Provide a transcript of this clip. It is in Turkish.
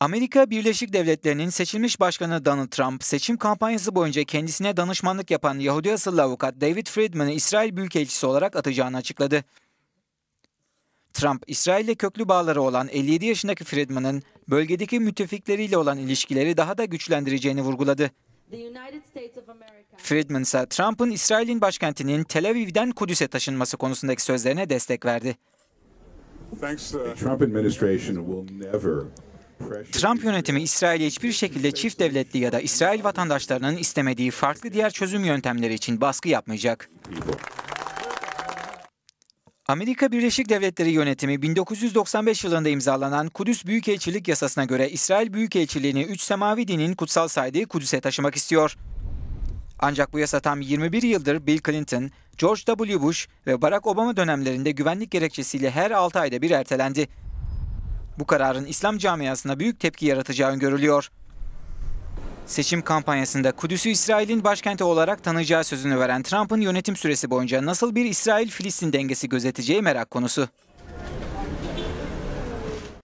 Amerika Birleşik Devletleri'nin seçilmiş başkanı Donald Trump, seçim kampanyası boyunca kendisine danışmanlık yapan Yahudi asıllı avukat David Friedman'ı İsrail Büyükelçisi olarak atacağını açıkladı. Trump, İsrail'le köklü bağları olan 57 yaşındaki Friedman'ın bölgedeki müttefikleriyle olan ilişkileri daha da güçlendireceğini vurguladı. Friedman ise Trump'ın İsrail'in başkentinin Tel Aviv'den Kudüs'e taşınması konusundaki sözlerine destek verdi. Uh, Trump administration will never Trump yönetimi İsrail'e hiçbir şekilde çift devletli ya da İsrail vatandaşlarının istemediği farklı diğer çözüm yöntemleri için baskı yapmayacak. Amerika Birleşik Devletleri yönetimi 1995 yılında imzalanan Kudüs Büyükelçilik Yasasına göre İsrail Büyükelçiliğini 3 semavi dinin kutsal saydığı Kudüs'e taşımak istiyor. Ancak bu yasa tam 21 yıldır Bill Clinton, George W. Bush ve Barack Obama dönemlerinde güvenlik gerekçesiyle her 6 ayda bir ertelendi. Bu kararın İslam camiasına büyük tepki yaratacağı öngörülüyor. Seçim kampanyasında Kudüs'ü İsrail'in başkenti olarak tanıyacağı sözünü veren Trump'ın yönetim süresi boyunca nasıl bir İsrail-Filistin dengesi gözeteceği merak konusu.